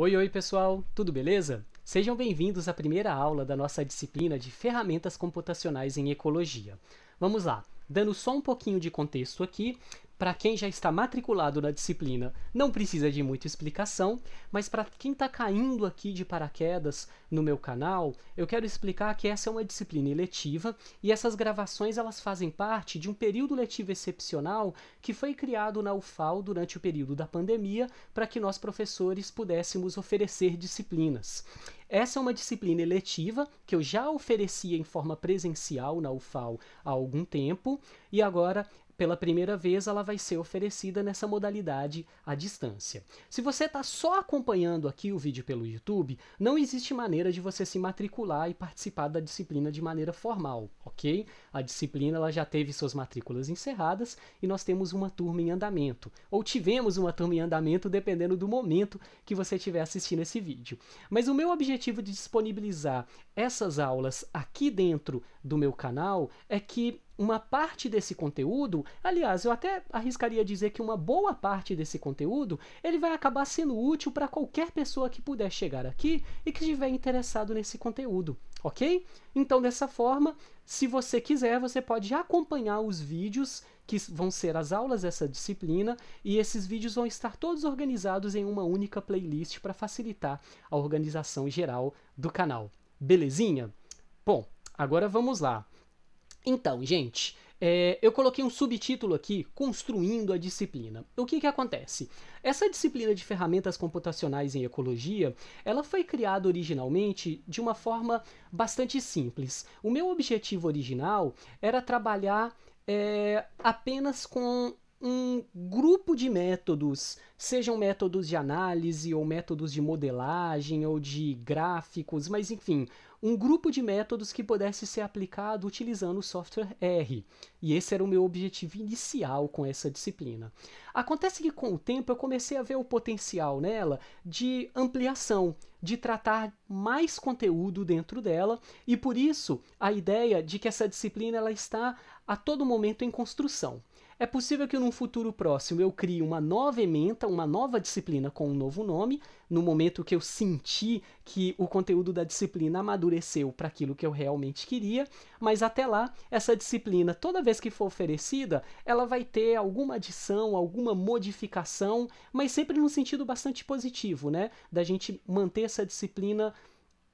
Oi, oi pessoal, tudo beleza? Sejam bem-vindos à primeira aula da nossa disciplina de Ferramentas Computacionais em Ecologia. Vamos lá, dando só um pouquinho de contexto aqui, para quem já está matriculado na disciplina, não precisa de muita explicação, mas para quem está caindo aqui de paraquedas no meu canal, eu quero explicar que essa é uma disciplina eletiva e essas gravações elas fazem parte de um período letivo excepcional que foi criado na UFAL durante o período da pandemia para que nós professores pudéssemos oferecer disciplinas. Essa é uma disciplina eletiva que eu já oferecia em forma presencial na UFAL há algum tempo e agora pela primeira vez ela vai ser oferecida nessa modalidade à distância. Se você está só acompanhando aqui o vídeo pelo YouTube, não existe maneira de você se matricular e participar da disciplina de maneira formal, ok? A disciplina ela já teve suas matrículas encerradas e nós temos uma turma em andamento, ou tivemos uma turma em andamento dependendo do momento que você estiver assistindo esse vídeo. Mas o meu objetivo de disponibilizar essas aulas aqui dentro do meu canal é que uma parte desse conteúdo, aliás, eu até arriscaria dizer que uma boa parte desse conteúdo, ele vai acabar sendo útil para qualquer pessoa que puder chegar aqui e que estiver interessado nesse conteúdo, ok? Então, dessa forma, se você quiser, você pode acompanhar os vídeos que vão ser as aulas dessa disciplina e esses vídeos vão estar todos organizados em uma única playlist para facilitar a organização geral do canal. Belezinha? Bom, agora vamos lá. Então, gente, é, eu coloquei um subtítulo aqui, Construindo a Disciplina. O que, que acontece? Essa disciplina de ferramentas computacionais em ecologia, ela foi criada originalmente de uma forma bastante simples. O meu objetivo original era trabalhar é, apenas com um grupo de métodos, sejam métodos de análise ou métodos de modelagem ou de gráficos, mas enfim, um grupo de métodos que pudesse ser aplicado utilizando o software R. E esse era o meu objetivo inicial com essa disciplina. Acontece que com o tempo eu comecei a ver o potencial nela de ampliação, de tratar mais conteúdo dentro dela, e por isso a ideia de que essa disciplina ela está a todo momento em construção. É possível que num futuro próximo eu crie uma nova ementa, uma nova disciplina com um novo nome, no momento que eu senti que o conteúdo da disciplina amadureceu para aquilo que eu realmente queria, mas até lá, essa disciplina, toda vez que for oferecida, ela vai ter alguma adição, alguma modificação, mas sempre num sentido bastante positivo, né? Da gente manter essa disciplina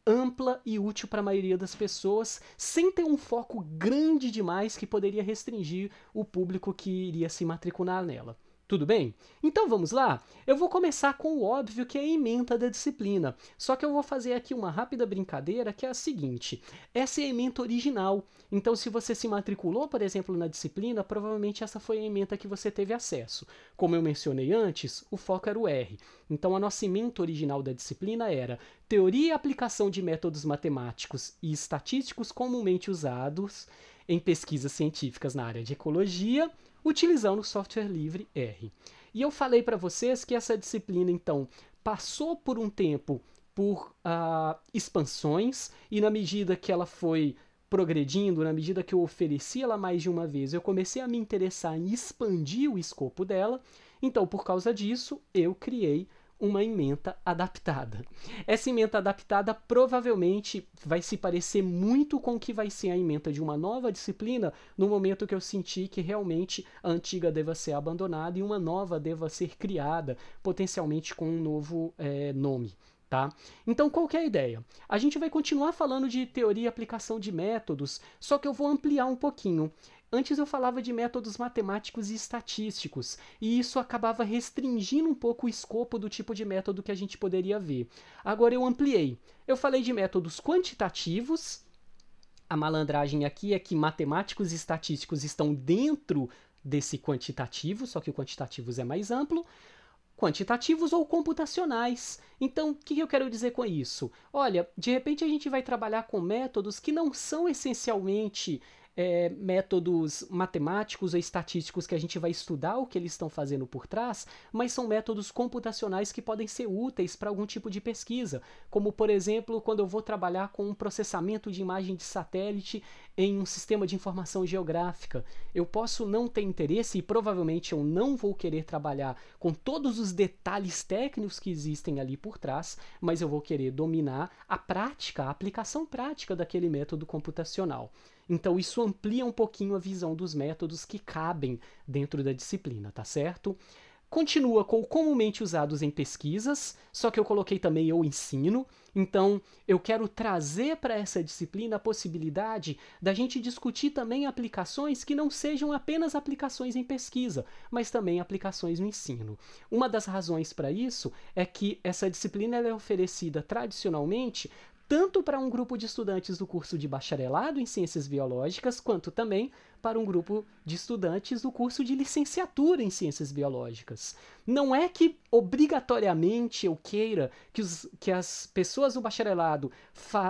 ampla e útil para a maioria das pessoas, sem ter um foco grande demais que poderia restringir o público que iria se matricular nela. Tudo bem? Então vamos lá? Eu vou começar com o óbvio que é a ementa da disciplina, só que eu vou fazer aqui uma rápida brincadeira que é a seguinte: essa é a ementa original, então se você se matriculou, por exemplo, na disciplina, provavelmente essa foi a ementa que você teve acesso. Como eu mencionei antes, o foco era o R, então a nossa ementa original da disciplina era Teoria e aplicação de métodos matemáticos e estatísticos comumente usados em pesquisas científicas na área de ecologia utilizando o software livre R. E eu falei para vocês que essa disciplina, então, passou por um tempo por uh, expansões, e na medida que ela foi progredindo, na medida que eu ofereci ela mais de uma vez, eu comecei a me interessar em expandir o escopo dela. Então, por causa disso, eu criei uma emenda adaptada. Essa emenda adaptada provavelmente vai se parecer muito com o que vai ser a emenda de uma nova disciplina no momento que eu sentir que realmente a antiga deva ser abandonada e uma nova deva ser criada, potencialmente com um novo é, nome. Tá? Então, qual que é a ideia? A gente vai continuar falando de teoria e aplicação de métodos, só que eu vou ampliar um pouquinho. Antes eu falava de métodos matemáticos e estatísticos, e isso acabava restringindo um pouco o escopo do tipo de método que a gente poderia ver. Agora eu ampliei. Eu falei de métodos quantitativos. A malandragem aqui é que matemáticos e estatísticos estão dentro desse quantitativo, só que o quantitativos é mais amplo quantitativos ou computacionais. Então, o que eu quero dizer com isso? Olha, de repente a gente vai trabalhar com métodos que não são essencialmente é, métodos matemáticos ou estatísticos que a gente vai estudar o que eles estão fazendo por trás, mas são métodos computacionais que podem ser úteis para algum tipo de pesquisa, como por exemplo quando eu vou trabalhar com um processamento de imagem de satélite em um sistema de informação geográfica. Eu posso não ter interesse e provavelmente eu não vou querer trabalhar com todos os detalhes técnicos que existem ali por trás, mas eu vou querer dominar a prática, a aplicação prática daquele método computacional. Então isso amplia um pouquinho a visão dos métodos que cabem dentro da disciplina, tá certo? Continua com comumente usados em pesquisas, só que eu coloquei também o ensino. Então, eu quero trazer para essa disciplina a possibilidade da gente discutir também aplicações que não sejam apenas aplicações em pesquisa, mas também aplicações no ensino. Uma das razões para isso é que essa disciplina é oferecida tradicionalmente tanto para um grupo de estudantes do curso de bacharelado em ciências biológicas, quanto também para um grupo de estudantes do curso de licenciatura em ciências biológicas. Não é que obrigatoriamente eu queira que, os, que as pessoas do bacharelado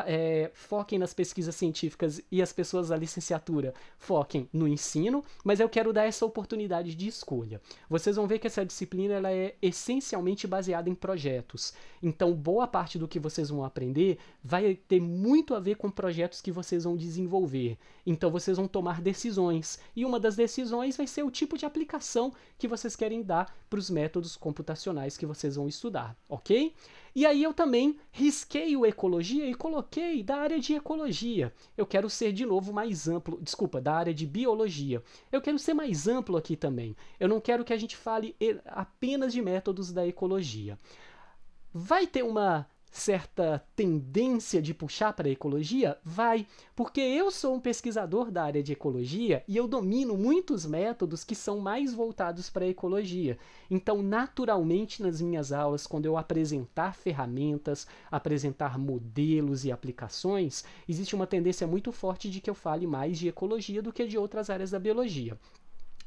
é, foquem nas pesquisas científicas e as pessoas da licenciatura foquem no ensino, mas eu quero dar essa oportunidade de escolha. Vocês vão ver que essa disciplina ela é essencialmente baseada em projetos. Então, boa parte do que vocês vão aprender vai ter muito a ver com projetos que vocês vão desenvolver. Então vocês vão tomar decisões, e uma das decisões vai ser o tipo de aplicação que vocês querem dar para os métodos computacionais que vocês vão estudar, ok? E aí eu também risquei o ecologia e coloquei da área de ecologia. Eu quero ser de novo mais amplo, desculpa, da área de biologia. Eu quero ser mais amplo aqui também. Eu não quero que a gente fale apenas de métodos da ecologia. Vai ter uma certa tendência de puxar para a ecologia? Vai, porque eu sou um pesquisador da área de ecologia e eu domino muitos métodos que são mais voltados para a ecologia. Então, naturalmente, nas minhas aulas, quando eu apresentar ferramentas, apresentar modelos e aplicações, existe uma tendência muito forte de que eu fale mais de ecologia do que de outras áreas da biologia.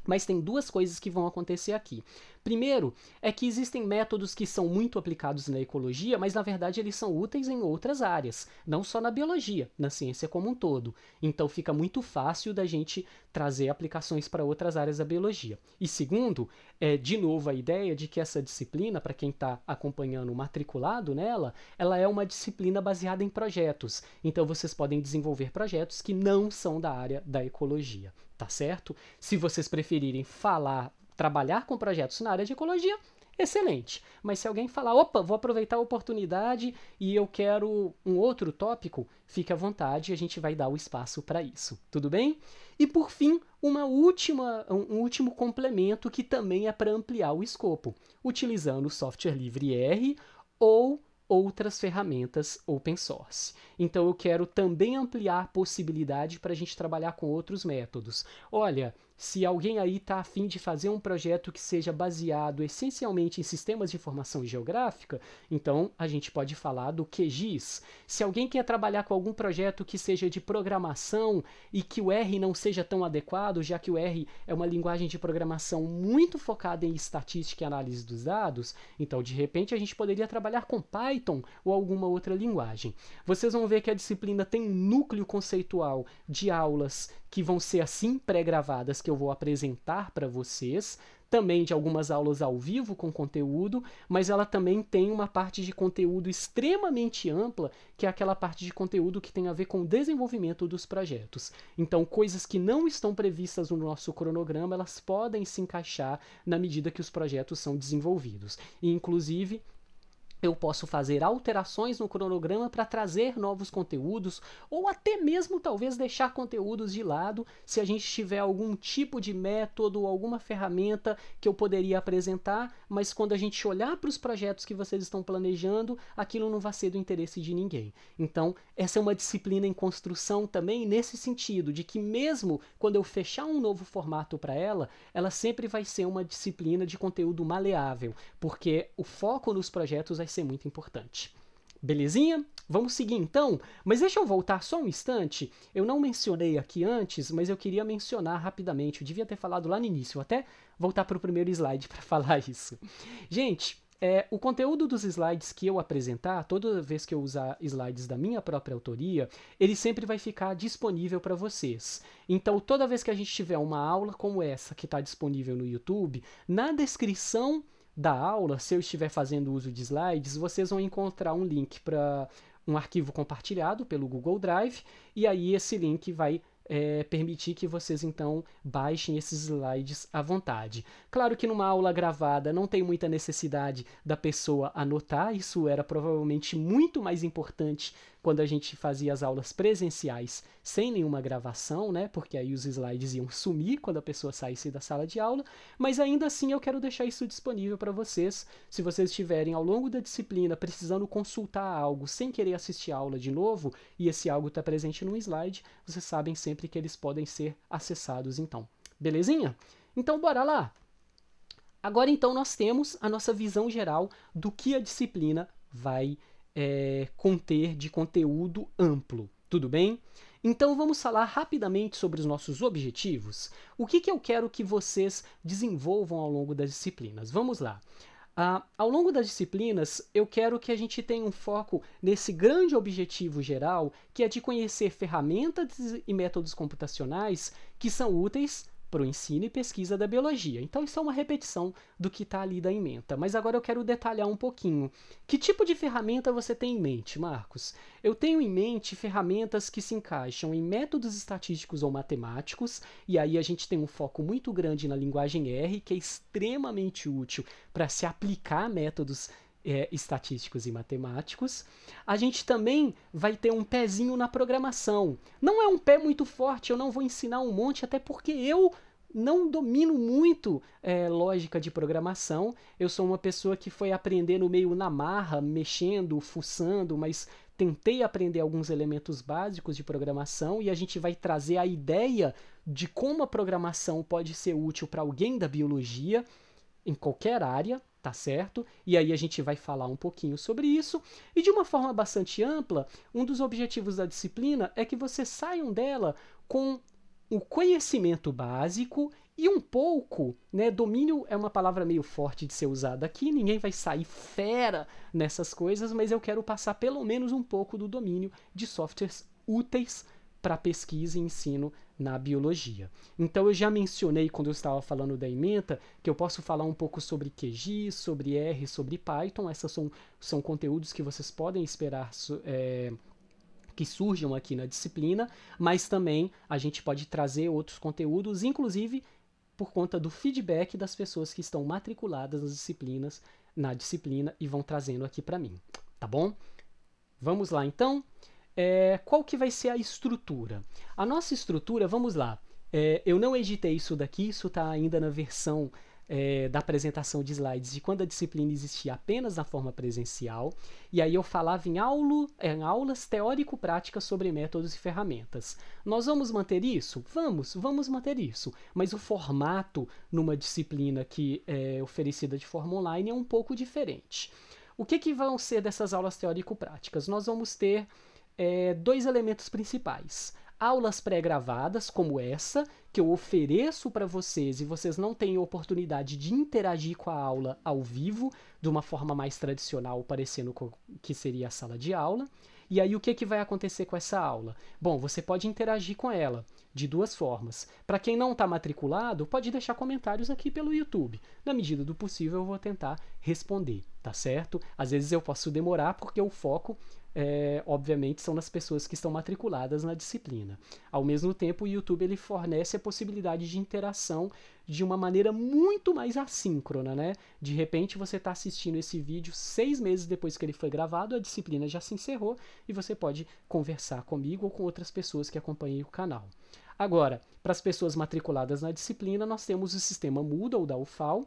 Mas tem duas coisas que vão acontecer aqui. Primeiro, é que existem métodos que são muito aplicados na ecologia, mas na verdade eles são úteis em outras áreas, não só na biologia, na ciência como um todo. Então fica muito fácil da gente trazer aplicações para outras áreas da biologia. E segundo, é de novo a ideia de que essa disciplina, para quem está acompanhando matriculado nela, ela é uma disciplina baseada em projetos. Então vocês podem desenvolver projetos que não são da área da ecologia tá certo? Se vocês preferirem falar, trabalhar com projetos na área de ecologia, excelente. Mas se alguém falar, opa, vou aproveitar a oportunidade e eu quero um outro tópico, fique à vontade, a gente vai dar o espaço para isso, tudo bem? E por fim, uma última, um último complemento que também é para ampliar o escopo, utilizando o software livre R ou outras ferramentas open source. Então eu quero também ampliar a possibilidade para a gente trabalhar com outros métodos. Olha, se alguém aí está afim de fazer um projeto que seja baseado essencialmente em sistemas de informação geográfica, então a gente pode falar do QGIS. Se alguém quer trabalhar com algum projeto que seja de programação e que o R não seja tão adequado, já que o R é uma linguagem de programação muito focada em estatística e análise dos dados, então de repente a gente poderia trabalhar com Python ou alguma outra linguagem. Vocês vão ver que a disciplina tem um núcleo conceitual de aulas que vão ser assim pré-gravadas que eu vou apresentar para vocês, também de algumas aulas ao vivo com conteúdo, mas ela também tem uma parte de conteúdo extremamente ampla, que é aquela parte de conteúdo que tem a ver com o desenvolvimento dos projetos. Então, coisas que não estão previstas no nosso cronograma, elas podem se encaixar na medida que os projetos são desenvolvidos. E, inclusive, eu posso fazer alterações no cronograma para trazer novos conteúdos ou até mesmo talvez deixar conteúdos de lado se a gente tiver algum tipo de método, ou alguma ferramenta que eu poderia apresentar, mas quando a gente olhar para os projetos que vocês estão planejando, aquilo não vai ser do interesse de ninguém. Então, essa é uma disciplina em construção também nesse sentido de que mesmo quando eu fechar um novo formato para ela, ela sempre vai ser uma disciplina de conteúdo maleável, porque o foco nos projetos é ser muito importante. Belezinha? Vamos seguir então, mas deixa eu voltar só um instante. Eu não mencionei aqui antes, mas eu queria mencionar rapidamente. Eu devia ter falado lá no início, até voltar para o primeiro slide para falar isso. Gente, é, o conteúdo dos slides que eu apresentar, toda vez que eu usar slides da minha própria autoria, ele sempre vai ficar disponível para vocês. Então, toda vez que a gente tiver uma aula como essa que está disponível no YouTube, na descrição da aula, se eu estiver fazendo uso de slides, vocês vão encontrar um link para um arquivo compartilhado pelo Google Drive, e aí esse link vai é, permitir que vocês então baixem esses slides à vontade. Claro que numa aula gravada não tem muita necessidade da pessoa anotar, isso era provavelmente muito mais importante quando a gente fazia as aulas presenciais sem nenhuma gravação, né? Porque aí os slides iam sumir quando a pessoa saísse da sala de aula, mas ainda assim eu quero deixar isso disponível para vocês. Se vocês estiverem ao longo da disciplina precisando consultar algo sem querer assistir a aula de novo, e esse algo está presente no slide, vocês sabem sempre que eles podem ser acessados então. Belezinha? Então bora lá! Agora então nós temos a nossa visão geral do que a disciplina vai ser é, conter de conteúdo amplo, tudo bem? Então vamos falar rapidamente sobre os nossos objetivos. O que, que eu quero que vocês desenvolvam ao longo das disciplinas? Vamos lá. Ah, ao longo das disciplinas, eu quero que a gente tenha um foco nesse grande objetivo geral, que é de conhecer ferramentas e métodos computacionais que são úteis para o ensino e pesquisa da biologia. Então isso é uma repetição do que está ali da emenda. Mas agora eu quero detalhar um pouquinho. Que tipo de ferramenta você tem em mente, Marcos? Eu tenho em mente ferramentas que se encaixam em métodos estatísticos ou matemáticos, e aí a gente tem um foco muito grande na linguagem R, que é extremamente útil para se aplicar métodos é, estatísticos e matemáticos. A gente também vai ter um pezinho na programação. Não é um pé muito forte, eu não vou ensinar um monte, até porque eu não domino muito é, lógica de programação. Eu sou uma pessoa que foi aprendendo meio na marra, mexendo, fuçando, mas tentei aprender alguns elementos básicos de programação e a gente vai trazer a ideia de como a programação pode ser útil para alguém da biologia em qualquer área, tá certo? E aí a gente vai falar um pouquinho sobre isso. E de uma forma bastante ampla, um dos objetivos da disciplina é que vocês saiam dela com o conhecimento básico e um pouco, né? Domínio é uma palavra meio forte de ser usada aqui, ninguém vai sair fera nessas coisas, mas eu quero passar pelo menos um pouco do domínio de softwares úteis para pesquisa e ensino na biologia. Então eu já mencionei quando eu estava falando da ementa que eu posso falar um pouco sobre QGIS, sobre R, sobre Python. Essas são, são conteúdos que vocês podem esperar é, que surjam aqui na disciplina, mas também a gente pode trazer outros conteúdos, inclusive por conta do feedback das pessoas que estão matriculadas nas disciplinas, na disciplina e vão trazendo aqui para mim, tá bom? Vamos lá então é, qual que vai ser a estrutura? A nossa estrutura, vamos lá, é, eu não editei isso daqui, isso está ainda na versão é, da apresentação de slides de quando a disciplina existia apenas na forma presencial, e aí eu falava em, aulo, em aulas teórico-práticas sobre métodos e ferramentas. Nós vamos manter isso? Vamos, vamos manter isso, mas o formato numa disciplina que é oferecida de forma online é um pouco diferente. O que, que vão ser dessas aulas teórico-práticas? Nós vamos ter é, dois elementos principais. Aulas pré-gravadas, como essa, que eu ofereço para vocês e vocês não têm oportunidade de interagir com a aula ao vivo, de uma forma mais tradicional, parecendo que seria a sala de aula. E aí, o que, que vai acontecer com essa aula? Bom, você pode interagir com ela de duas formas. Para quem não está matriculado, pode deixar comentários aqui pelo YouTube. Na medida do possível, eu vou tentar responder, tá certo? Às vezes eu posso demorar porque o foco é, obviamente, são as pessoas que estão matriculadas na disciplina. Ao mesmo tempo, o YouTube ele fornece a possibilidade de interação de uma maneira muito mais assíncrona, né? De repente, você está assistindo esse vídeo seis meses depois que ele foi gravado, a disciplina já se encerrou e você pode conversar comigo ou com outras pessoas que acompanhem o canal. Agora, para as pessoas matriculadas na disciplina, nós temos o sistema Moodle da UFAL,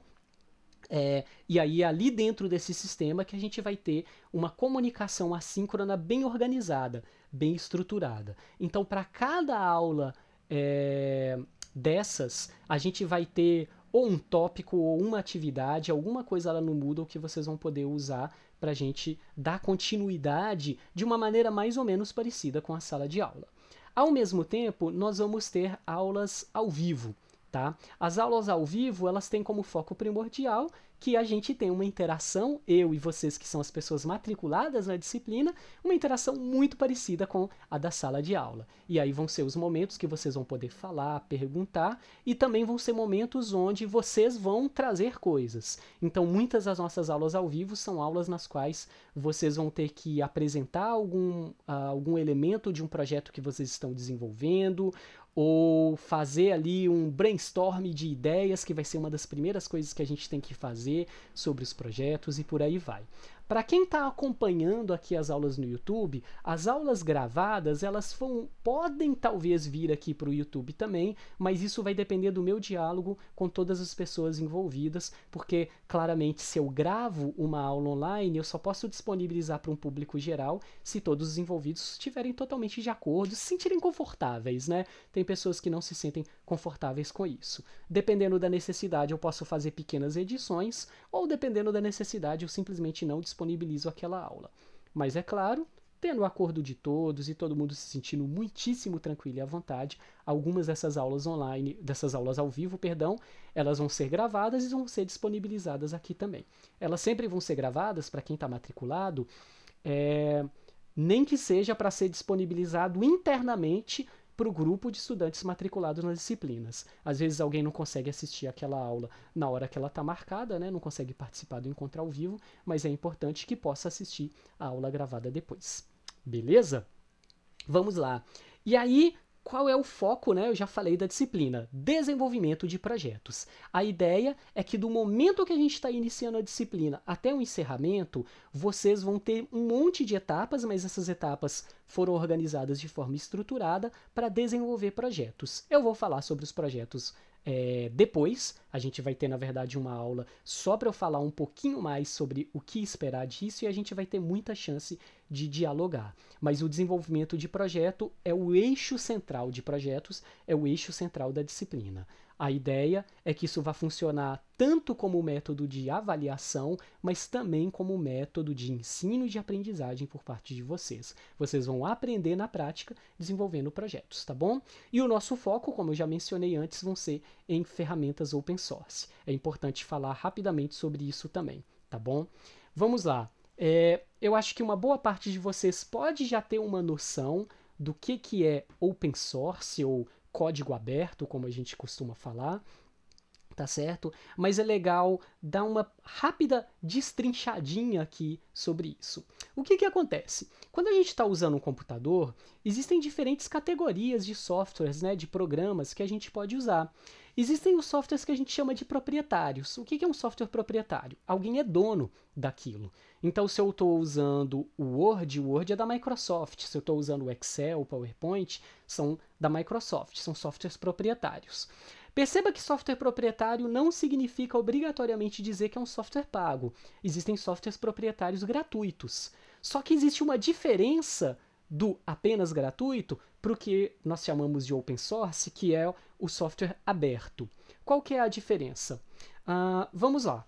é, e aí é ali dentro desse sistema que a gente vai ter uma comunicação assíncrona bem organizada, bem estruturada. Então, para cada aula é, dessas, a gente vai ter ou um tópico ou uma atividade, alguma coisa lá no Moodle que vocês vão poder usar para a gente dar continuidade de uma maneira mais ou menos parecida com a sala de aula. Ao mesmo tempo, nós vamos ter aulas ao vivo. Tá? As aulas ao vivo, elas têm como foco primordial que a gente tem uma interação, eu e vocês que são as pessoas matriculadas na disciplina, uma interação muito parecida com a da sala de aula. E aí vão ser os momentos que vocês vão poder falar, perguntar, e também vão ser momentos onde vocês vão trazer coisas. Então, muitas das nossas aulas ao vivo são aulas nas quais vocês vão ter que apresentar algum, uh, algum elemento de um projeto que vocês estão desenvolvendo, ou fazer ali um brainstorm de ideias, que vai ser uma das primeiras coisas que a gente tem que fazer sobre os projetos e por aí vai. Para quem está acompanhando aqui as aulas no YouTube, as aulas gravadas elas vão, podem talvez vir aqui para o YouTube também, mas isso vai depender do meu diálogo com todas as pessoas envolvidas, porque claramente se eu gravo uma aula online, eu só posso disponibilizar para um público geral se todos os envolvidos estiverem totalmente de acordo, se sentirem confortáveis, né? Tem pessoas que não se sentem confortáveis com isso. Dependendo da necessidade, eu posso fazer pequenas edições, ou dependendo da necessidade, eu simplesmente não disponibilizo disponibilizo aquela aula. Mas é claro, tendo o acordo de todos e todo mundo se sentindo muitíssimo tranquilo e à vontade, algumas dessas aulas online, dessas aulas ao vivo, perdão, elas vão ser gravadas e vão ser disponibilizadas aqui também. Elas sempre vão ser gravadas para quem está matriculado, é, nem que seja para ser disponibilizado internamente para o grupo de estudantes matriculados nas disciplinas. Às vezes alguém não consegue assistir aquela aula na hora que ela está marcada, né? não consegue participar do encontro ao vivo, mas é importante que possa assistir a aula gravada depois. Beleza? Vamos lá. E aí, qual é o foco, né? Eu já falei da disciplina, desenvolvimento de projetos. A ideia é que do momento que a gente está iniciando a disciplina até o encerramento, vocês vão ter um monte de etapas, mas essas etapas foram organizadas de forma estruturada para desenvolver projetos. Eu vou falar sobre os projetos é, depois, a gente vai ter, na verdade, uma aula só para eu falar um pouquinho mais sobre o que esperar disso e a gente vai ter muita chance de dialogar. Mas o desenvolvimento de projeto é o eixo central de projetos, é o eixo central da disciplina. A ideia é que isso vá funcionar tanto como método de avaliação, mas também como método de ensino e de aprendizagem por parte de vocês. Vocês vão aprender na prática desenvolvendo projetos, tá bom? E o nosso foco, como eu já mencionei antes, vão ser em ferramentas open source. É importante falar rapidamente sobre isso também, tá bom? Vamos lá. É, eu acho que uma boa parte de vocês pode já ter uma noção do que, que é open source ou código aberto, como a gente costuma falar, tá certo? Mas é legal dar uma rápida destrinchadinha aqui sobre isso. O que, que acontece? Quando a gente está usando um computador, existem diferentes categorias de softwares, né, de programas que a gente pode usar. Existem os softwares que a gente chama de proprietários. O que é um software proprietário? Alguém é dono daquilo. Então, se eu estou usando o Word, o Word é da Microsoft. Se eu estou usando o Excel, o PowerPoint, são da Microsoft, são softwares proprietários. Perceba que software proprietário não significa obrigatoriamente dizer que é um software pago. Existem softwares proprietários gratuitos. Só que existe uma diferença do apenas gratuito para o que nós chamamos de open source, que é o software aberto. Qual que é a diferença? Uh, vamos lá.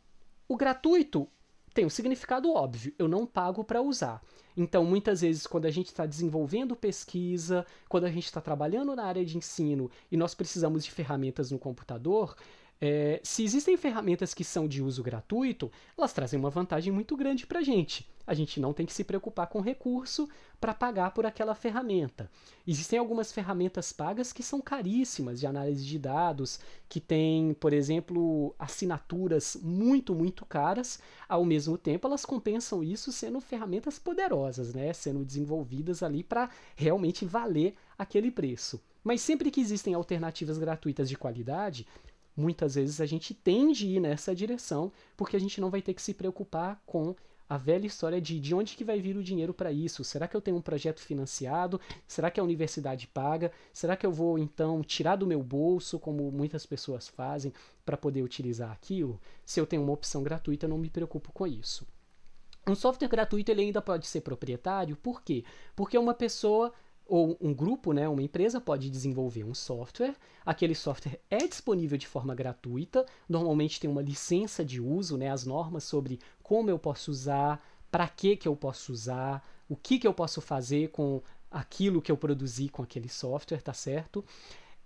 O gratuito tem um significado óbvio, eu não pago para usar. Então, muitas vezes, quando a gente está desenvolvendo pesquisa, quando a gente está trabalhando na área de ensino e nós precisamos de ferramentas no computador, é, se existem ferramentas que são de uso gratuito, elas trazem uma vantagem muito grande para a gente a gente não tem que se preocupar com recurso para pagar por aquela ferramenta. Existem algumas ferramentas pagas que são caríssimas de análise de dados, que têm, por exemplo, assinaturas muito, muito caras. Ao mesmo tempo, elas compensam isso sendo ferramentas poderosas, né? sendo desenvolvidas ali para realmente valer aquele preço. Mas sempre que existem alternativas gratuitas de qualidade, muitas vezes a gente tende a ir nessa direção, porque a gente não vai ter que se preocupar com a velha história de de onde que vai vir o dinheiro para isso? Será que eu tenho um projeto financiado? Será que a universidade paga? Será que eu vou então tirar do meu bolso, como muitas pessoas fazem, para poder utilizar aquilo? Se eu tenho uma opção gratuita, não me preocupo com isso. Um software gratuito ele ainda pode ser proprietário, por quê? Porque uma pessoa ou um grupo, né, uma empresa pode desenvolver um software. Aquele software é disponível de forma gratuita, normalmente tem uma licença de uso, né, as normas sobre como eu posso usar, para que que eu posso usar, o que que eu posso fazer com aquilo que eu produzi com aquele software, tá certo?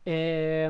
É...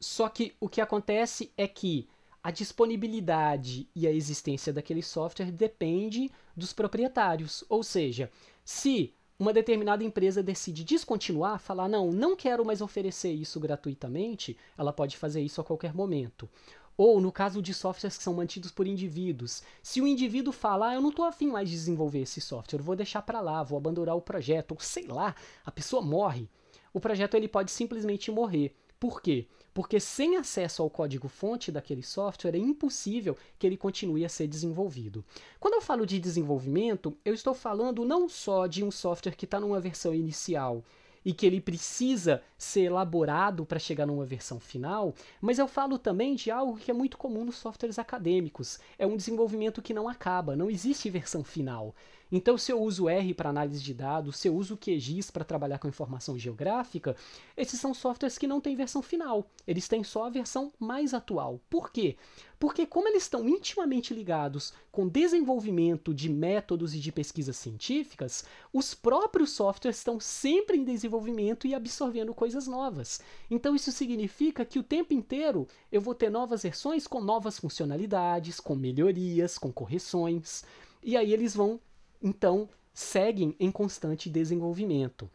Só que o que acontece é que a disponibilidade e a existência daquele software depende dos proprietários, ou seja, se uma determinada empresa decide descontinuar, falar não, não quero mais oferecer isso gratuitamente, ela pode fazer isso a qualquer momento. Ou no caso de softwares que são mantidos por indivíduos, se o indivíduo falar, ah, eu não estou afim mais de desenvolver esse software, vou deixar para lá, vou abandonar o projeto, ou sei lá, a pessoa morre. O projeto ele pode simplesmente morrer. Por quê? Porque sem acesso ao código-fonte daquele software é impossível que ele continue a ser desenvolvido. Quando eu falo de desenvolvimento, eu estou falando não só de um software que está numa versão inicial e que ele precisa ser elaborado para chegar numa versão final, mas eu falo também de algo que é muito comum nos softwares acadêmicos. É um desenvolvimento que não acaba, não existe versão final. Então, se eu uso R para análise de dados, se eu uso QGIS para trabalhar com informação geográfica, esses são softwares que não têm versão final. Eles têm só a versão mais atual. Por quê? Porque, como eles estão intimamente ligados com desenvolvimento de métodos e de pesquisas científicas, os próprios softwares estão sempre em desenvolvimento e absorvendo coisas novas. Então, isso significa que o tempo inteiro eu vou ter novas versões com novas funcionalidades, com melhorias, com correções, e aí eles vão, então, seguem em constante desenvolvimento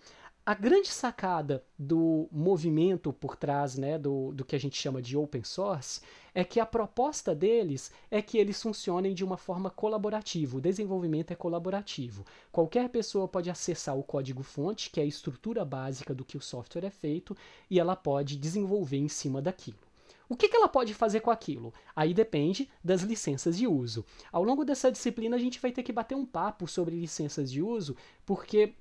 a grande sacada do movimento por trás né, do, do que a gente chama de open source é que a proposta deles é que eles funcionem de uma forma colaborativa. O desenvolvimento é colaborativo. Qualquer pessoa pode acessar o código-fonte, que é a estrutura básica do que o software é feito, e ela pode desenvolver em cima daquilo. O que, que, ela pode fazer com aquilo? Aí depende das licenças de uso. Ao longo dessa disciplina, a gente vai ter que bater um papo sobre licenças de uso, porque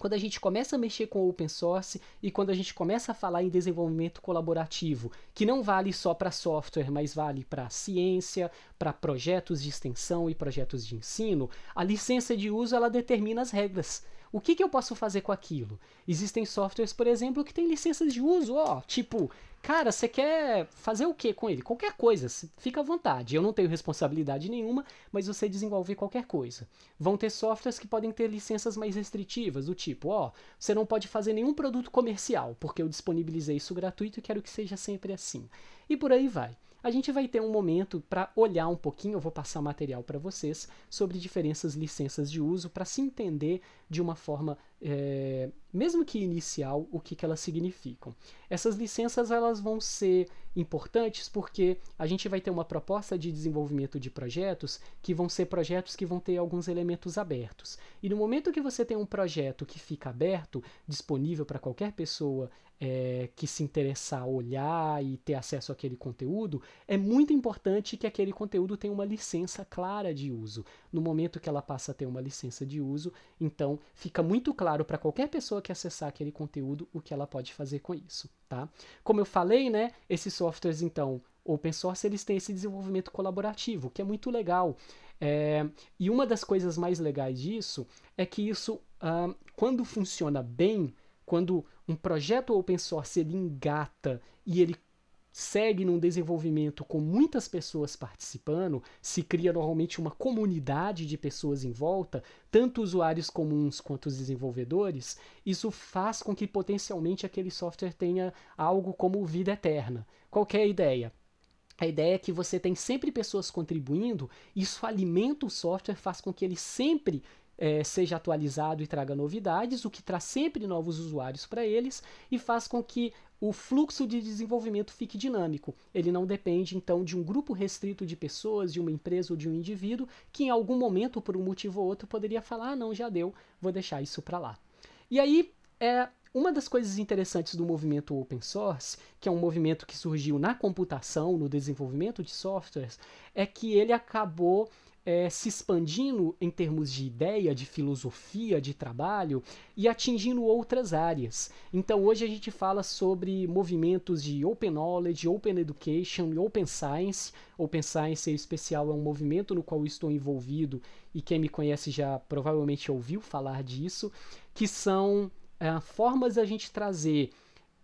quando a gente começa a mexer com open source e quando a gente começa a falar em desenvolvimento colaborativo, que não vale só para software, mas vale para ciência, para projetos de extensão e projetos de ensino, a licença de uso ela determina as regras. O que, que eu posso fazer com aquilo? Existem softwares, por exemplo, que têm licenças de uso, ó, tipo, cara, você quer fazer o que com ele? Qualquer coisa, fica à vontade. Eu não tenho responsabilidade nenhuma, mas você desenvolve qualquer coisa. Vão ter softwares que podem ter licenças mais restritivas, do tipo, ó, você não pode fazer nenhum produto comercial, porque eu disponibilizei isso gratuito e quero que seja sempre assim. E por aí vai a gente vai ter um momento para olhar um pouquinho, eu vou passar material para vocês sobre diferenças licenças de uso para se entender de uma forma é, mesmo que inicial, o que, que elas significam. Essas licenças elas vão ser importantes porque a gente vai ter uma proposta de desenvolvimento de projetos que vão ser projetos que vão ter alguns elementos abertos. E no momento que você tem um projeto que fica aberto, disponível para qualquer pessoa é, que se interessar olhar e ter acesso àquele conteúdo, é muito importante que aquele conteúdo tenha uma licença clara de uso no momento que ela passa a ter uma licença de uso, então fica muito claro para qualquer pessoa que acessar aquele conteúdo o que ela pode fazer com isso, tá? Como eu falei, né, esses softwares então open source eles têm esse desenvolvimento colaborativo, que é muito legal. É, e uma das coisas mais legais disso é que isso, ah, quando funciona bem, quando um projeto open source ele engata e ele segue num desenvolvimento com muitas pessoas participando, se cria normalmente uma comunidade de pessoas em volta, tanto usuários comuns quanto os desenvolvedores, isso faz com que potencialmente aquele software tenha algo como vida eterna. Qualquer é ideia? A ideia é que você tem sempre pessoas contribuindo, isso alimenta o software, faz com que ele sempre é, seja atualizado e traga novidades, o que traz sempre novos usuários para eles e faz com que o fluxo de desenvolvimento fique dinâmico. Ele não depende, então, de um grupo restrito de pessoas, de uma empresa ou de um indivíduo, que em algum momento, por um motivo ou outro, poderia falar: ah, não, já deu, vou deixar isso para lá. E aí, é, uma das coisas interessantes do movimento open source, que é um movimento que surgiu na computação, no desenvolvimento de softwares, é que ele acabou é, se expandindo em termos de ideia, de filosofia, de trabalho e atingindo outras áreas. Então hoje a gente fala sobre movimentos de Open Knowledge, Open Education e Open Science. Open Science em especial é um movimento no qual estou envolvido e quem me conhece já provavelmente ouviu falar disso, que são é, formas da gente trazer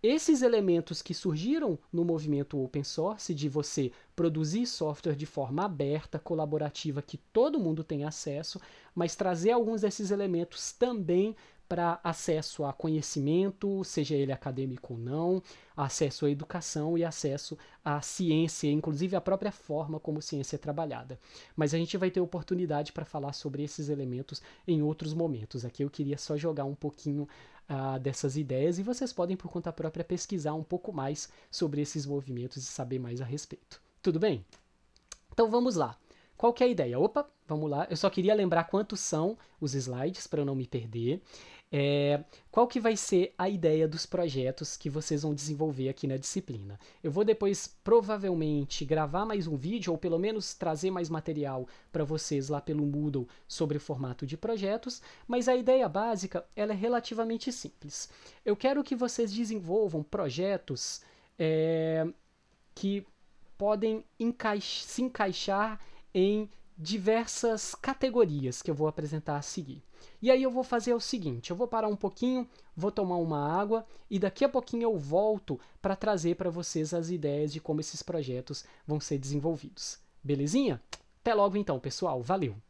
esses elementos que surgiram no movimento open source de você produzir software de forma aberta, colaborativa, que todo mundo tem acesso, mas trazer alguns desses elementos também para acesso a conhecimento, seja ele acadêmico ou não, acesso à educação e acesso à ciência, inclusive a própria forma como ciência é trabalhada. Mas a gente vai ter oportunidade para falar sobre esses elementos em outros momentos. Aqui eu queria só jogar um pouquinho ah, dessas ideias e vocês podem, por conta própria, pesquisar um pouco mais sobre esses movimentos e saber mais a respeito. Tudo bem? Então vamos lá. Qual que é a ideia? Opa, vamos lá. Eu só queria lembrar quantos são os slides para eu não me perder. É, qual que vai ser a ideia dos projetos que vocês vão desenvolver aqui na disciplina. Eu vou depois provavelmente gravar mais um vídeo ou pelo menos trazer mais material para vocês lá pelo Moodle sobre o formato de projetos, mas a ideia básica ela é relativamente simples. Eu quero que vocês desenvolvam projetos é, que podem encaix se encaixar em diversas categorias que eu vou apresentar a seguir. E aí eu vou fazer o seguinte, eu vou parar um pouquinho, vou tomar uma água e daqui a pouquinho eu volto para trazer para vocês as ideias de como esses projetos vão ser desenvolvidos. Belezinha? Até logo então, pessoal. Valeu.